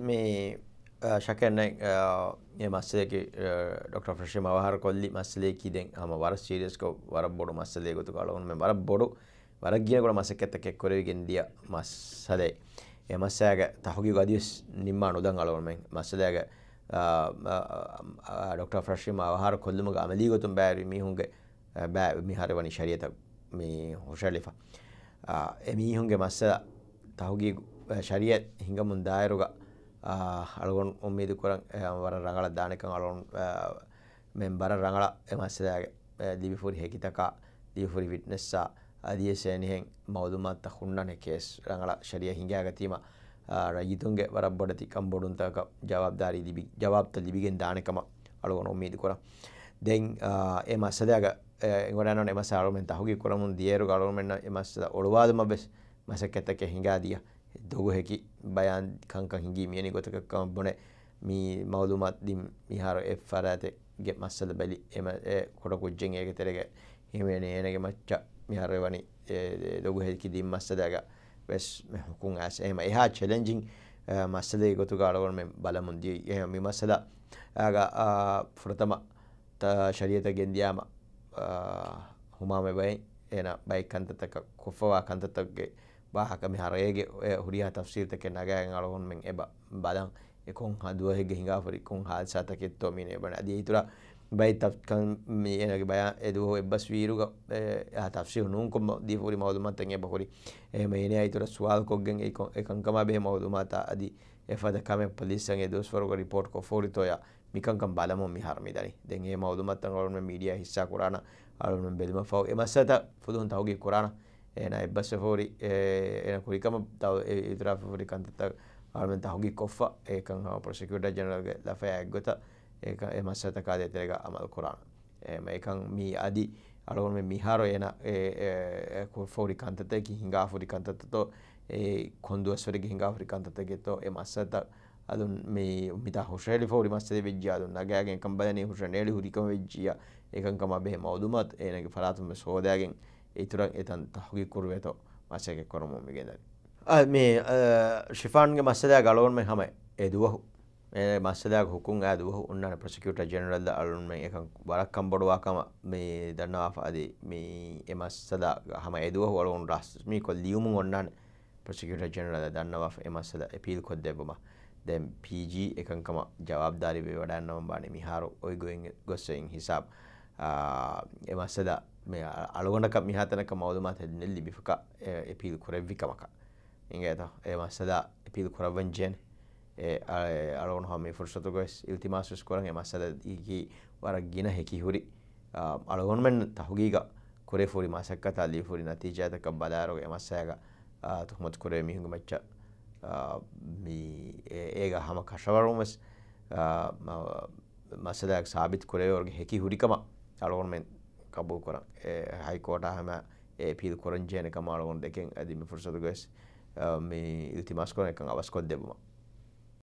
මේ ශකන මස්සලක ඩොක්. ්‍රශ මහර කොල්ලි මස්සලේ කිදෙන් හම වර ශීරස්ක වර බොඩු මස්සලේ ගොතු කලවුන් වර බොඩු වර ගියකොට මසක ඇතකෙක් කොරගෙන්දිය මස්සලේ එමස්සෑග තහකි ගදියස් නිම්මා නොදන් අලවුන්මෙන් මස්සලෑග ඩොක්. ්‍රශි මහර කොල්ලම අමලී ගොතුන් බෑර මිහුන්ගේ බෑ මිහර වනි ශරියත මේ හොෂලිෆ එමිහුන්ගේ මස්ස තහුගේ ශරියත් හිඟමුන් දායරුගා අලුවන් ඔම්මීදු කොරන් වර රඟල දානකං අලුවන් මෙන් බර රඟල එමස්සදගේ දිවිපුරි හැකිතකා දිවිපුරි විට්නෙස්සා අදියසෑනිහෙන් මෞදුමත්ත හුන්නන කේස් රඟල ශරිය හිංගාගතීම රජිතුන්ගේ වර බොඩති කම්බොඩුන්තක ජවබ්ධාරී දිබි ජවබ්ත ලිබිගෙන් දානකම අලුවන ඔම්මීදු කොර දෙන් එම අස්සදයාග ගොඩන එම සාරුමෙන් තහුගේ කොරමුන් දියරු ගලුමෙන්න්න එමස්සද ඔළුවාදම බෙස් මසකඇතක හිංගාදිය ದೊಗುಹೆಕಿ ಬಯಾನ್ ಕಂಕಂ ಹಿಂಗಿ ಮಿಯನಿ ಗೊತಕಕ್ಕ ಬೊನೆ ಮೀ ಮೌಲುಮಾತ್ ದಿಂ ಮಿಹಾರ ಎಫ್ ಫರಾತೆ ಗೆ ಮಸ್ಸದ ಬಲಿ ಎಮ ಎ ಕೊಡ ಕುಜ್ಜೆಂ ಏಗೆ ತೆರೆಗೆ ಹಿಮೇನೆ ಏನೆಗೆ ಮಚ್ಚ ಮಿಹಾರ ವನಿ ದೊಗುಹೆಕಿ ದಿಂ ಮಸ್ಸದಾಗ ವೆಸ್ ಹುಕುಂ ಆಸ್ ಎಮ ಇಹಾ ಚಾಲೆಂಜಿಂಗ್ ಮಸ್ಸದೆ ಗೊತುಗಾಡವರ ಮೆ ಬಲ ಮುಂದಿ ಎ ಮಿ ಮಸ್ಸದ ಆಗ ಪ್ರಥಮ ತ ಶರಿಯತ ಗೆಂದಿಯಾಮ ಹುಮಾಮೆ ಬೈ ಏನ ಬೈ ಕಂತತಕ ಕುಫವಾ ಕಂತತಕ್ಕೆ ವಾಹಕಮೆ ಹರೇಗೆ ಹುರಿಯ ತಫ್ಸೀರ್ತಕ್ಕೆ ನಗಾಯಂ ಅಳೋನ್ ಮೆಂ ಎಬ ಬದಂ ಎಕೊಂ ಹದುವ ಹೆಗೆ ಹಿಂಗಾಫರಿ ಕೊಂ ಹಾದಸಾತಕ್ಕೆ ತೊಮಿನೆ ಬಣ ಅದಿ ಇತುರ ಬೈ ತಫ್ಕಂ ಏನಗೆ ಬಯ ಎದು ಎಬ್ಬಸ್ ವೀರುಗ ಆ ತಫ್ಸೀರ್ ನೂಂ ಕೊಂ ದೀಫುರಿ ಮೌದುಮತ್ತಂ ಎಬ ಹುರಿ ಎಮ ಏನೇ ಆಯಿತುರ ಸುವಾಲ್ ಕೊಗ್ಗೆಂ ಎಕೊಂ ಎಕಂಕಮ ಬೆ ಮೌದುಮಾತ ಅದಿ ಎಫದ ಕಮೆ ಪೊಲೀಸಂ ಎದು ಸ್ವರ್ಗ ರಿಪೋರ್ಟ್ ಕೊ ಫೋರಿತೋಯ ಮಿಕಂಕಂ ಬಲಮೊ ಮಿಹಾರ್ ಮಿದರಿ ದೆಂ ಎ ಮೌದುಮತ್ತಂ ಅಳೋನ್ ಮೀಡಿಯಾ ಹಿಸ್ಸಾ ಕುರಾನ ಅಳೋನ್ ಬೆಲ್ಮ ಫೌ ಎಮಸತ ಫುದುನ್ ತೌಗಿ ಕುರಾನ එන එබ්බශ ෆෝරි එන කුරිකම තව ඉතුරා ෆෝරි කන්තත ආර්මෙන්ත හොගි කොෆ ඒකන් හා ප්‍රොසිකියුටර් ජෙනරල් ගේ ලෆය ඇග්ගත ඒක එමස්සත කාදේ තෙරග අමල් කුරාන එම ඒකන් මී আদি අලගොන් මේ මිහාර එන ඒ ෆෝරි කන්තත කි හිඟා ෆෝරි කන්තත තෝ ඒ කොන්දුස්වර ගි හිඟා ෆෝරි කන්තත ගේ තෝ එමස්සත අදුන් මේ මිත හුෂේලි ෆෝරි මස්සද වෙජ්ජා දුන්න ගෑගෙන් කම්බලනේ හුෂනේලි හුරිකම වෙජ්ජියා ඒකන් කම බෙහෙ මවුදුමත් ඒනගේ ෆරාතුම සෝදයාගෙන් ඉතුරක් එතන් තහගිකුරු ඇත මසයකෙක් කොරමු මිගෙදරි. මේ ශිෆාන්ගේ මස්සදයා ගලවන්ම හම එදුවහු ඒ මස්සදයක් හුකුන් ඇදුවහ උන්න ප්‍රසිකට ජනරල්ද අලුන්ම එක බරක්කම් බොඩවාකම මේ දන්නාවාද මේ එමස්සදා හම එදුව හොලුන් රස්මි කොල් ලියුමුම් ඔන්නන් ප්‍රසිකට ජනරල දන්නවා එමස්සද එපිල් කොත් දෙබම දැම් පජ එකකම ජවාබ්ධාරිවේ වඩන්නවම් බාන මිහාරු ඔයි ගොයින් ගොස්සයෙන් හිසාබ එමස්සද අලුගනක මිහතනක මවදුමත් හෙදනෙල් ලිබික එපිල් කුරෙව්විකමක ඉගේත එමස්සද එපිල් කුරවන්ජයෙන් අලුන් හම ෆුර්සතු ගොස් ඉල්තිමාසුස් කරන එමස්සද ඒකී වර ගෙන හැකිහුරි අලුගොන්මෙන් තහුගීග කුරේ ෆුරි මසක්කත ලිෆුරි නතිජයතක බදාරෝග එමස්සයග තුහමත් කුරේ මිහුඟ මච්චා ඒක හම කශවරුමස් මසදයක් සාබිත් කොරේ වර්ගේ හැකි හුරිකමක් අලෝන්මෙන් කබූ කරන් හයිකෝට හම පිල් කොරජයනක මාලවුන් දෙකෙන් ඇදම පුරසතුගස් මේ ඉල්තිමස් කොන එක අවස්කොත් දෙබවා